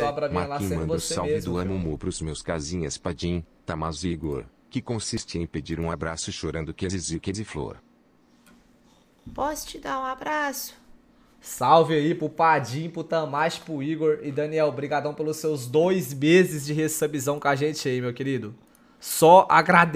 Sobra vir lá sendo manda o você salve mesmo. do cara. Amumu pros meus casinhas Padim, Tamaz e Igor, que consiste em pedir um abraço chorando que e que flor. Posso te dar um abraço? Salve aí pro Padim, pro Tamás, pro Igor e Daniel. Obrigadão pelos seus dois meses de resubizão com a gente aí, meu querido. Só agradeço.